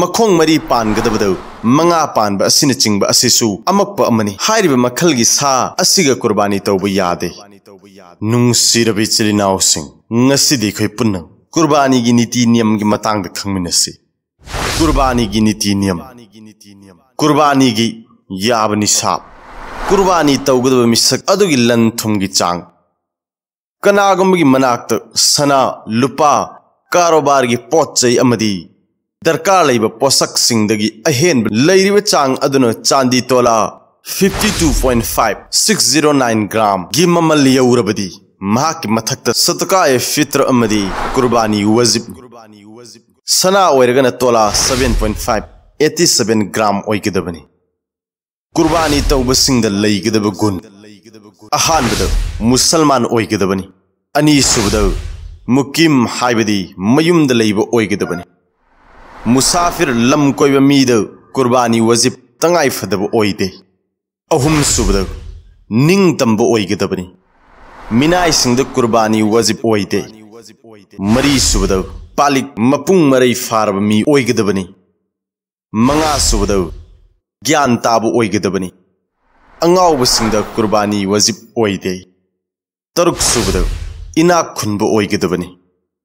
मखोंग मरी पानगदबदौ मंगा पानब असिन सा असिगा कुर्बानी यादे नुंसिरबि चिलिनाउ सिंह ngasiदी खै नीति नियम की मतांग खंगमिनसि कुर्बानी गी नीति नियम कुर्बानी गी याबनि साप कुर्बानी मिसक अदुगी लन थुमगी चांग कनागम गी मनाक्त सना लुपा कारोबार गी पोचई ꯗꯔꯀꯥꯔ ꯂꯩꯕ ꯄꯣꯠꯁꯛꯁꯤꯡꯗꯒꯤ ꯑꯍꯦꯟꯕ ꯂꯩꯔꯤꯕ ꯆꯥꯡ ꯑꯗꯨꯅ ꯆꯥꯟꯗꯤ ꯇꯣꯂꯥ 52.5609 ꯒ꯭ꯔꯥꯝꯒꯤ ꯃꯃꯜ ꯌꯧꯔꯕꯗꯤ ꯃꯍꯥꯛꯀꯤ ꯃꯊꯛꯇ ꯁꯗꯀꯥꯑꯦ ꯐꯤꯇ꯭ꯔ ꯑꯃꯗꯤ ꯀꯨꯔꯕꯥꯅꯤ ꯋꯖꯤꯕ ꯁꯅꯥ ꯑꯣꯏꯔꯒꯅ ꯇꯣꯂꯥ 7.587 ꯒ꯭ꯔꯥꯝ ꯑꯣꯏꯒꯗꯕꯅꯤ ꯀꯨꯔꯕꯥꯅꯤ ꯇꯧꯕꯁꯤꯡꯗ ꯂꯩꯒꯗꯕ ꯒꯨꯟ ꯑꯍꯥꯟꯕꯗ ꯃꯨꯁꯜꯃꯥꯟ ꯑꯣꯏꯒꯗꯕꯅꯤ ꯑꯅꯤꯁꯨꯕꯗ ꯃꯨꯀꯤꯝ ꯍꯥꯏꯕꯗꯤ ꯃꯌꯨꯝꯗ ꯂꯩꯕ ꯑꯣꯏꯒꯗꯕꯅꯤ मुसाफिर लम कोई मीद कुर्बानी वजिब तंगाई फदब ओइदे अहुम सुबद निंग तंब ओइगदबनी मिनाई सिंद कुर्बानी वजिब ओइदे मरी सुबद पालिक मपुंग मरई फारब मी ओइगदबनी मंगा सुबद ज्ञान ताब ओइगदबनी अंगाव सिंद कुर्बानी वजिब ओइदे तरुक सुबद इना खुनब ओइगदबनी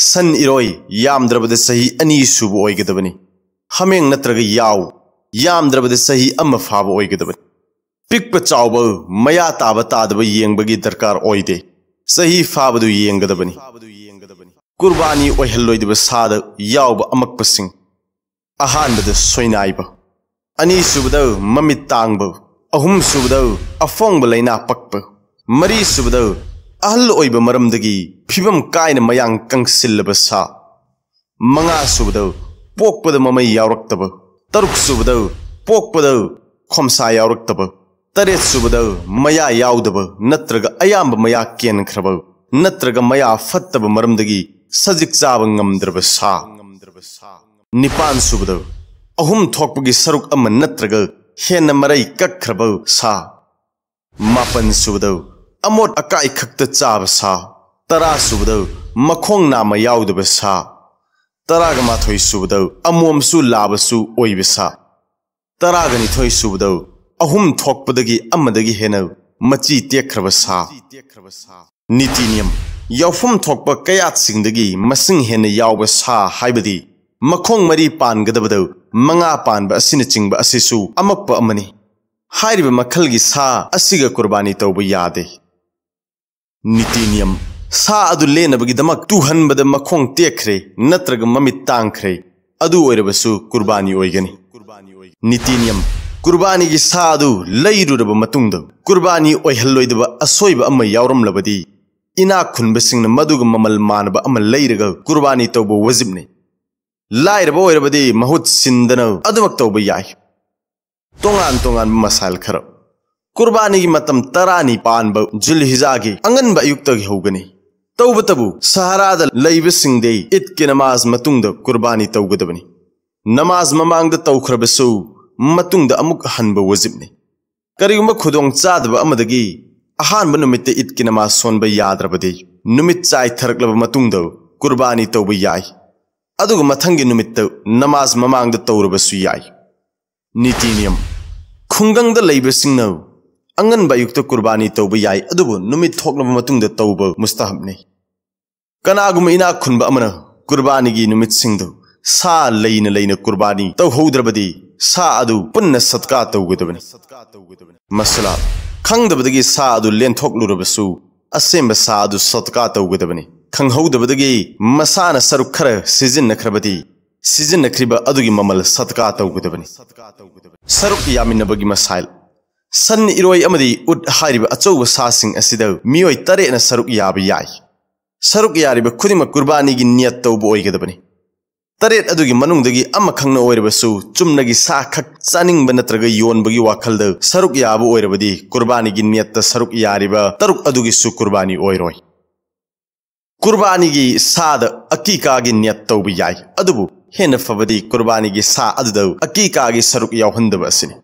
सन इरोई यामद्रबद सही अनी सुब ओइगदबनी हमें नत्रग सही अम फाब ओइगदबनी पिक मया ताब तादब येंगबगी दरकार ओइदे सही फाबदु येंगदबनी कुर्बानी ओइहलोइदब साद याव सिंह अहानबद सोइनाइब अनी सुबद ममित तांगब अहुम सुबद अफोंग लेना पकप मरी सुबद अहल ओइब मरमदगी कायन मयांग कंगसिलब सा मंगा सुबद पोकपद ममई याब तरुक सुबद पोकपद खोमसा याब तरेत सुबद मया यावदब नत्रग अयाम्ब मया केन खरब नत्रग मया फत्तब मरमदगी सजिक जाब ngamdrब सा निपान सुबद अहुम थोकपगी सरुक नत्रग हेन मरई कखरब सा मापन सुबद अमो अकाई खक्त चाब सा तरा सुबद मखोंग नाम याउदब सा तराग माथोई सुबद अमोम सु लाब सु ओइब सा तराग निथोई सुबद अहुम थोकपदगी अमदगी हेन मची तेखरब सा नीति नियम याउफुम थोकप कयात सिंगदगी मसिंग हेन याउब सा हाइबदी मखोंग मरी पानगदबद मंगा पानब असिन चिंगब असिसु अमकप अमनी हाइरिब मखलगी सा असिग कुर्बानी तौब यादे ꯅꯤꯇꯤ ꯅꯤꯌꯝ ꯁꯥ ꯑꯗꯨ ꯂꯦꯅꯕꯒꯤꯗꯃꯛ ꯇꯨꯍꯟꯕꯗ ꯃꯈꯣꯡ ꯇꯦꯛꯈ꯭ꯔꯦ ꯅꯠꯇ꯭ꯔꯒ ꯃꯃꯤꯠ ꯇꯥꯡꯈ꯭ꯔꯦ ꯑꯗꯨ ꯑꯣꯏꯔꯕꯁꯨ ꯀꯨꯔꯕꯥꯅꯤ ꯑꯣꯏꯒꯅꯤ ꯅꯤꯇꯤ ꯅꯤꯌꯝ ꯀꯨꯔꯕꯥꯅꯤꯒꯤ ꯁꯥ ꯑꯗꯨ ꯂꯩꯔꯨꯔꯕ ꯃꯇꯨꯡꯗ ꯀꯨꯔꯕꯥꯅꯤ ꯑꯣꯏꯍꯜꯂꯣꯏꯗꯕ ꯑꯁꯣꯏꯕ ꯑꯃ ꯌꯥꯎꯔꯝꯂꯕꯗꯤ ꯏꯅꯥꯛ ꯈꯨꯟꯕꯁꯤꯡꯅ ꯃꯗꯨꯒ ꯃꯃꯜ ꯃꯥꯟꯅꯕ ꯑꯃ ꯂꯩꯔꯒ ꯀꯨꯔꯕꯥꯅꯤ ꯇꯧꯕ ꯋꯥꯖꯤꯕꯅꯤ ꯂꯥꯏꯔꯕ ꯑꯣꯏꯔꯕꯗꯤ ꯃꯍꯨꯠ ꯁꯤꯟꯗꯅ ꯑꯗꯨꯃꯛ ꯇꯧꯕ ꯌꯥꯏ ꯇꯣꯉꯥꯟ ꯇꯣꯉꯥꯟꯕ ꯃꯁꯥꯏꯜ ꯈꯔ ꯀꯨꯔꯕꯥꯅꯤꯒꯤ ꯃꯇꯝ ꯇꯔꯥꯅꯤ ꯄꯥꯟꯕ ꯖꯨꯜꯍꯤꯖꯥꯒꯤ ꯑꯉꯟꯕ ꯑꯌꯨꯛꯇꯒꯤ ꯍꯧꯒꯅꯤ ꯇꯧꯕꯇꯕꯨ ꯁꯍꯥꯔꯥꯗ ꯂꯩꯕꯁꯤꯡꯗꯤ ꯏꯠꯀꯤ ꯅꯃꯥꯖ ꯃꯇꯨꯡꯗ ꯀꯨꯔꯕꯥꯅꯤ ꯇꯧꯒꯗꯕꯅꯤ ꯅꯃꯥꯖ ꯃꯃꯥꯡꯗ ꯇꯧꯈ꯭ꯔꯕꯁꯨ ꯃꯇꯨꯡꯗ ꯑꯃꯨꯛ ꯍꯟꯕ ꯋꯥꯖꯤꯕꯅꯤ ꯀꯔꯤꯒꯨꯝꯕ ꯈꯨꯗꯣꯡ ꯆꯥꯗꯕ ꯑꯃꯗꯒꯤ ꯑꯍꯥꯟꯕ ꯅꯨꯃꯤꯠꯇ ꯏꯠꯀꯤ ꯅꯃꯥꯖ ꯁꯣꯟꯕ ꯌꯥꯗ꯭ꯔꯕꯗꯤ ꯅꯨꯃꯤꯠ ꯆꯥꯏꯊꯔꯛꯂꯕ ꯃꯇꯨꯡꯗ ꯀꯨꯔꯕꯥꯅꯤ ꯇꯧꯕ ꯌꯥꯏ ꯑꯗꯨꯒ ꯃꯊꯪꯒꯤ ꯅꯨꯃꯤꯠꯇ ꯅꯃꯥꯖ ꯃꯃꯥꯡꯗ ꯇꯧꯔꯕꯁꯨ ꯌꯥꯏ ꯅꯤꯇꯤ ꯅꯤꯌꯝ ꯈꯨꯡꯒꯪꯗ ꯂꯩꯕꯁꯤꯡꯅ ꯑꯉꯟꯕ ꯑꯌꯨꯛꯇ ꯀꯨꯔꯕꯥꯅꯤ ꯇꯧꯕ ꯌꯥꯏ ꯑꯗꯨꯕꯨ ꯅꯨꯃꯤꯠ ꯊꯣꯛꯂꯕ ꯃꯇꯨꯡꯗ ꯇꯧꯕ ꯃꯨꯁꯇꯍꯕꯅꯤ ꯀꯅꯥꯒꯨꯝꯕ ꯏꯅꯥꯛ ꯈꯨꯟꯕ ꯑꯃꯅ ꯀꯨꯔꯕꯥꯅꯤꯒꯤ ꯅꯨꯃꯤꯠꯁꯤꯡꯗꯨ ꯁꯥ ꯂꯩꯅ ꯂꯩꯅ ꯀꯨꯔꯕꯥꯅꯤ ꯇꯧꯍꯧꯗ꯭ꯔꯕꯗꯤ ꯁꯥ ꯑꯗꯨ ꯄꯨꯟꯅ ꯁꯠꯀꯥ ꯇꯧꯒꯗꯕꯅꯤ ꯃꯁꯂꯥ ꯈꯪꯗꯕꯗꯒꯤ ꯁꯥ ꯑꯗꯨ ꯂꯦꯟꯊꯣꯛꯂꯨꯔꯕꯁꯨ ꯑꯁꯦꯡꯕ ꯁꯥ ꯑꯗꯨ ꯁꯠꯀꯥ ꯇꯧꯒꯗꯕꯅꯤ ꯈꯪꯍꯧꯗꯕꯗꯒꯤ ꯃꯁꯥꯅ ꯁꯔꯨꯛ ꯈꯔ ꯁꯤꯖꯤꯟꯅꯈ꯭ꯔꯕꯗꯤ ꯁꯤꯖꯤꯟꯅꯈ꯭ꯔꯤꯕ ꯑꯗꯨꯒꯤ ꯃꯃꯜ ꯁꯠꯀꯥ ꯇꯧꯒꯗꯕꯅꯤ ꯁꯔꯨꯛ ꯌꯥꯃꯤꯟꯅꯕꯒꯤ ꯃꯁꯥꯏꯜ सन इरोय अमदी उद हारिब अचौब सासिंग असिद मियोय तरेन सरुक याब याय सरुक यारिब खुदिम कुर्बानी की नियत तौब ओइगदबनी तरेत अदुगी मनुंगदगी अम खंगन ओइरबसु सा खक चानिंग बनत्रग योनबगी वाखलद सरुक याब ओइरबदी कुर्बानी की नियत सरुक यारिब तरुक अदुगी सु कुर्बानी की साद अकीका की नियत तब याय अदुबु हेन फबदी कुर्बानी की सा अकीका की सरुक याहंदब असिनी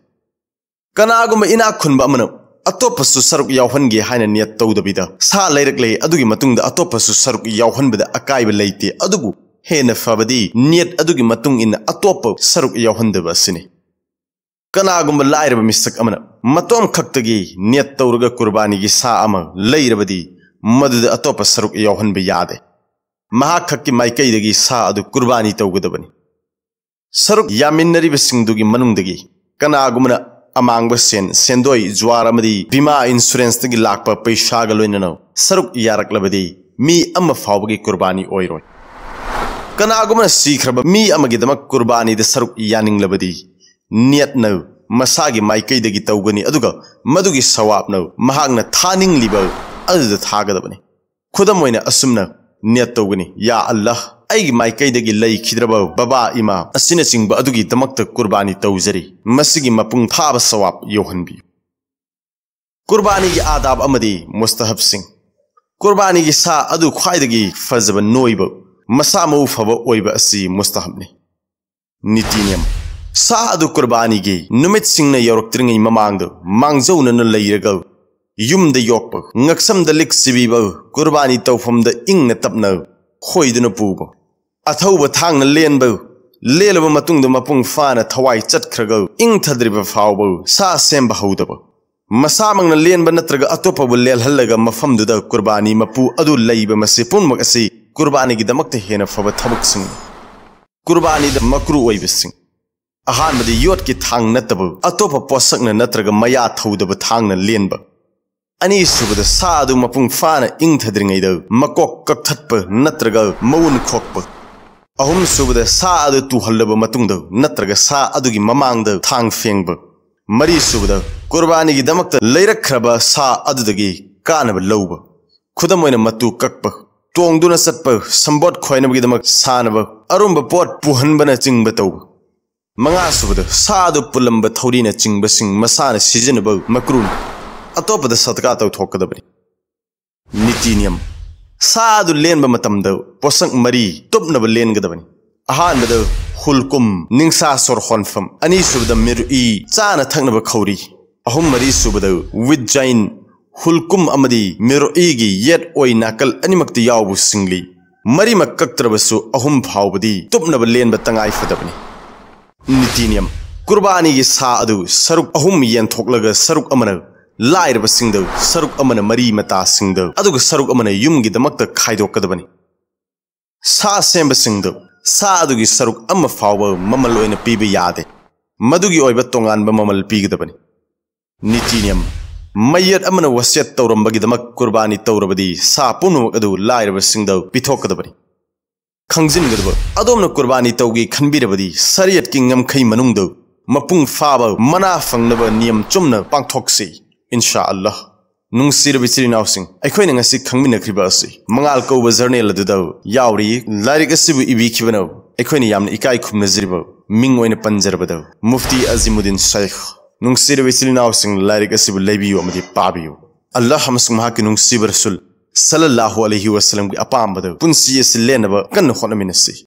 ಕನಾಗುಮ ಇನಾ ಖುನ್ಬ ಅಮನ ಅತೋಪಸು ಸರುಕ್ ಯಾವಹನ್ಗೆ ಹಾಯ್ನ ತೌದಬಿದ ಸಾ ಲೈರಕ್ಲೆ ಅದುಗಿ ಮತುಂಗದ ಅತೋಪಸು ಸರುಕ್ ಯಾವಹನ್ಬದ ಅಕಾಯ್ಬ ಲೈತೆ ಅದುಗು ಹೇನ ಫಬದಿ ನಿಯತ್ ಅದುಗಿ ಮತುಂಗ್ ಇನ್ನ ಅತೋಪ ಸರುಕ್ ಯಾವಹನ್ದಬ ಸಿನಿ ಕನಾಗುಮ ಲಾಯಿರಬ ಮಿಸಕ್ ಅಮನ ಮತೋಂ ಖಕ್ತಗಿ ನಿಯತ್ ತೌರಗ ಕುರ್ಬಾನಿಗಿ ಸಾ ಅಮ ಲೈರಬದಿ ಮದುದ ಅತೋಪ ಸರುಕ್ ಯಾವಹನ್ಬ ಯಾದೆ ಮಹಾಖಕ್ಕಿ ಮೈಕೈದಗಿ ಸಾ ಅದು ಕುರ್ಬಾನಿ ತೌಗದಬನಿ ಸರುಕ್ ಯಾಮಿನ್ನರಿಬ ಸಿಂಗ್ದುಗಿ ಮನುಂಗ್ದಗಿ ಕನಾಗುಮನ अमांगबसिन सेंदोई ज्वारमदी बीमा इंश्योरेंस तक लाख पर पैसा गलोइननो सरुक यारकलबदी मी अम फावगी कुर्बानी ओइरोय कनागुमन सीखरब मी अमगिदमक कुर्बानी द सरुक यानिंगलबदी नियत न मसागी माइकैदगी तौगनी अदुगा मदुगी सवाब न महागना थानिंगलिब अदुद थागदबनी खुदम ओइना असुमना नियत तौगनी या अल्लाह ꯑꯩꯒꯤ ꯃꯥꯏꯀꯩꯗꯒꯤ ꯂꯩꯈꯤꯗ꯭ꯔꯕ ꯕꯕꯥ ꯏꯃꯥ ꯑꯁꯤꯅꯆꯤꯡꯕ ꯑꯗꯨꯒꯤꯗꯃꯛꯇ ꯀꯨꯔꯕꯥꯅꯤ ꯇꯧꯖꯔꯤ ꯃꯁꯤꯒꯤ ꯃꯄꯨꯡ ꯐꯥꯕ ꯁꯋꯥꯞ ꯌꯧꯍꯟꯕꯤꯌꯨ ꯀꯨꯔꯕꯥꯅꯤꯒꯤ ꯑꯥꯗꯥꯕ ꯑꯃꯗꯤ ꯃꯨꯁꯇꯍꯕꯁꯤꯡ ꯀꯨꯔꯕꯥꯅꯤꯒꯤ ꯁꯥ ꯑꯗꯨ ꯈ꯭ꯋꯥꯏꯗꯒꯤ ꯐꯖꯕ ꯅꯣꯏꯕ ꯃꯁꯥ ꯃꯎ ꯐꯕ ꯑꯣꯏꯕ ꯑꯁꯤ ꯃꯨꯁꯇꯍꯕꯅꯤ ꯅꯤꯇꯤ ꯅꯤꯌꯝ ꯁꯥ ꯑꯗꯨ ꯀꯨꯔꯕꯥꯅꯤꯒꯤ ꯅꯨꯃꯤꯠꯁꯤꯡꯅ ꯌꯧꯔꯛꯇ꯭ꯔꯤꯉꯩ ꯃꯃꯥꯡꯗ ꯃꯥꯡꯖꯧꯅꯅ ꯂꯩꯔꯒ ꯌꯨꯝꯗ ꯌꯣꯛꯄ ꯉꯛꯁꯝꯗ ꯂꯤꯛ ꯁꯤꯕꯤꯕ ꯀꯨꯔꯕꯥꯅꯤ ꯇꯧꯐꯝꯗ ꯏꯪꯅ ꯇꯞꯅ ꯈꯣꯏꯗꯨꯅ ꯄꯨꯕ अथौब थांग लेनब लेलब मतुंग मपुंग फान थवाई चटख्रग इंग थद्रिब फावब सा सेंब हौदब मसामंगन लेनब नत्रग अतोपब लेलहलग मफमदुद कुर्बानी मपु अदु लैब मसे पुनमक असे कुर्बानी की दमकते हेन फब थबक सिंग कुर्बानी द मकरू ओइब सिंग अहानबदि योट की थांग नतब अतोप पोसक नत्रग मया थौदब थांग लेनब अनी सुबद सादु मपुंग फान इंग थद्रिंगैद मकोक ककथप नत्रग मउन खोकप ꯑꯍꯨꯝ ꯁꯨꯕꯗ ꯁꯥ ꯑꯗꯨ ꯇꯨꯍꯜꯂꯕ ꯃꯇꯨꯡꯗ ꯅꯠꯇ꯭ꯔꯒ ꯁꯥ ꯑꯗꯨꯒꯤ ꯃꯃꯥꯡꯗ ꯊꯥꯡ ꯐꯦꯡꯕ ꯃꯔꯤ ꯁꯨꯕꯗ ꯀꯨꯔꯕꯥꯅꯤꯒꯤꯗꯃꯛꯇ ꯂꯩꯔꯛꯈ꯭ꯔꯕ ꯁꯥ ꯑꯗꯨꯗꯒꯤ ꯀꯥꯅꯕ ꯂꯧꯕ ꯈꯨꯗꯝ ꯑꯣꯏꯅ ꯃꯇꯨ ꯀꯛꯄ ꯇꯣꯡꯗꯨꯅ ꯆꯠꯄ ꯁꯝꯕꯣꯠ ꯈꯣꯏꯅꯕꯒꯤꯗꯃꯛ ꯁꯥꯅꯕ ꯑꯔꯨꯝꯕ ꯄꯣꯠ ꯄꯨꯍꯟꯕꯅꯆꯤꯡꯕ ꯇꯧꯕ ꯃꯉꯥ ꯁꯨꯕꯗ ꯁꯥ ꯑꯗꯨ ꯄꯨꯜꯂꯝꯕ ꯊꯧꯔꯤꯅꯆꯤꯡꯕꯁꯤꯡ ꯃꯁꯥꯅ ꯁꯤꯖꯤꯟꯅꯕ ꯃꯀ꯭ꯔꯨꯅ ꯑꯇꯣꯞꯄꯗ ꯁꯠꯀꯥ ꯇꯧꯊꯣꯛꯀꯗꯕꯅꯤ ꯅꯤꯇꯤ ꯅꯤꯌꯝ ꯁꯥꯗꯨ ꯂꯦꯟꯕ ꯃꯇꯝꯗ ꯄꯣꯠꯁꯛ ꯃꯔꯤ ꯇꯨꯞꯅꯕ ꯂꯦꯟꯒꯗꯕꯅꯤ ꯑꯍꯥꯟꯕꯗ ꯍꯨꯜꯀꯨꯝ ꯅꯤꯡꯁꯥ ꯁꯣꯔ ꯍꯣꯟꯐꯝ ꯑꯅꯤꯁꯨꯕꯗ ꯃꯤꯔꯨꯏ ꯆꯥꯅ ꯊꯛꯅꯕ ꯈꯧꯔꯤ ꯑꯍꯨꯝ ꯃꯔꯤꯁꯨꯕꯗ ꯋꯤꯠ ꯖꯥꯏꯟ ꯍꯨꯜꯀꯨꯝ ꯑꯃꯗꯤ ꯃꯤꯔꯨꯏꯒꯤ ꯌꯦꯠ ꯑꯣꯏ ꯅꯥꯀꯜ ꯑꯅꯤꯃꯛꯇ ꯌꯥꯎꯕ ꯁꯤꯡꯂꯤ ꯃꯔꯤꯃꯛ ꯀꯛꯇ꯭ꯔꯕꯁꯨ ꯑꯍꯨꯝ ꯐꯥꯎꯕꯗꯤ ꯇꯨꯞꯅꯕ ꯂꯦꯟꯕ ꯇꯉꯥꯏ ꯐꯗꯕꯅꯤ ꯅꯤꯇꯤ ꯅꯤꯌꯝ ꯀꯨꯔꯕꯥꯅꯤꯒꯤ ꯁꯥ ꯑꯗꯨ ꯁꯔꯨꯛ ꯑꯍꯨꯝ ꯌꯦꯟꯊꯣꯛꯂꯒ ꯁꯔꯨꯛ ꯑꯃꯅ ꯂꯥꯏꯔꯕꯁꯤꯡꯗ ꯁꯔꯨꯛ ꯑꯃꯅ ꯃꯔꯤ ꯃꯇꯥꯁꯤꯡꯗ ꯑꯗꯨꯒ ꯁꯔꯨꯛ ꯑꯃꯅ ꯌꯨꯝꯒꯤꯗꯃꯛꯇ ꯈꯥꯏꯗꯣꯛꯀꯗꯕꯅꯤ ꯁꯥ ꯁꯦꯝꯕꯁꯤꯡꯗ ꯁꯥ ꯑꯗꯨꯒꯤ ꯁꯔꯨꯛ ꯑꯃ ꯐꯥꯎꯕ ꯃꯃꯜ ꯑꯣꯏꯅ ꯄꯤꯕ ꯌꯥꯗꯦ ꯃꯗꯨꯒꯤ ꯑꯣꯏꯕ ꯇꯣꯉꯥꯟꯕ ꯃꯃꯜ ꯄꯤꯒꯗꯕꯅꯤ ꯅꯤꯇꯤ ꯅꯤꯌꯝ ꯃꯌꯦꯠ ꯑꯃꯅ ꯋꯥꯁꯦꯠ ꯇꯧꯔꯝꯕꯒꯤꯗꯃꯛ ꯀꯨꯔꯕꯥꯅꯤ ꯇꯧꯔꯕꯗꯤ ꯁꯥ ꯄꯨꯝꯅꯃꯛ ꯑꯗꯨ ꯂꯥꯏꯔꯕꯁꯤꯡꯗ ꯄꯤꯊꯣꯛꯀꯗꯕꯅꯤ ꯈꯪꯖꯤꯟꯒꯗꯕ ꯑꯗꯣꯝꯅ ꯀꯨꯔꯕꯥꯅꯤ ꯇꯧꯒꯦ ꯈꯟꯕꯤꯔꯕꯗꯤ ꯁꯔꯤꯌꯠꯀꯤ ꯉꯝꯈꯩ ꯃꯅꯨꯡꯗ ꯃꯄꯨꯡ ꯐꯥꯕ ꯃꯅꯥ ꯐꯪꯅꯕ ꯅꯤꯌꯝ ꯆꯨꯝꯅ ꯄꯥꯡꯊꯣꯛꯁꯤ ꯏꯟꯁꯥ ꯑꯜꯂꯥꯍ ꯅꯨꯡꯁꯤꯔꯕ ꯏꯆꯤꯜ ꯏꯅꯥꯎꯁꯤꯡ ꯑꯩꯈꯣꯏꯅ ꯉꯁꯤ ꯈꯪꯃꯤꯟꯅꯈ꯭ꯔꯤꯕ ꯑꯁꯤ ꯃꯉꯥꯜ ꯀꯧꯕ ꯖꯔꯅꯦꯜ ꯑꯗꯨꯗ yauri ꯂꯥꯏꯔꯤꯛ ꯑꯁꯤꯕꯨ ꯏꯕꯤꯈꯤꯕꯅ ꯑꯩꯈꯣꯏꯅ ꯌꯥꯝꯅ ꯏꯀꯥꯏ ꯈꯨꯝꯅꯖꯔꯤꯕ ꯃꯤꯡ ꯑꯣꯏꯅ ꯄꯟꯖꯔꯕꯗ ꯃꯨꯐꯇꯤ ꯑꯖꯤꯃꯨꯗꯤꯟ ꯁꯥꯏꯈ ꯅꯨꯡꯁꯤꯔꯕ ꯏꯆꯤꯜ ꯏꯅꯥꯎꯁꯤꯡ ꯂꯥꯏꯔꯤꯛ ꯑꯁꯤꯕꯨ ꯂꯩꯕꯤꯌꯨ ꯑꯃꯗꯤ ꯄꯥꯕꯤꯌꯨ ꯑꯜꯂꯥꯍ ꯑꯃꯁꯨꯡ ꯃꯍꯥꯛꯀꯤ ꯅꯨꯡꯁꯤꯕ ꯔꯁꯨꯜ ꯁꯜꯂꯜꯂꯥꯍꯨ ꯑꯂꯩꯍꯤ ꯋꯁꯂꯝꯒꯤ ꯑꯄꯥꯝꯕꯗ ꯄꯨꯟꯁꯤ ꯑꯁꯤ ꯂꯦꯟꯅꯕ ꯀꯟꯅ ꯍꯣꯠꯅꯃꯤꯟꯅꯁꯤ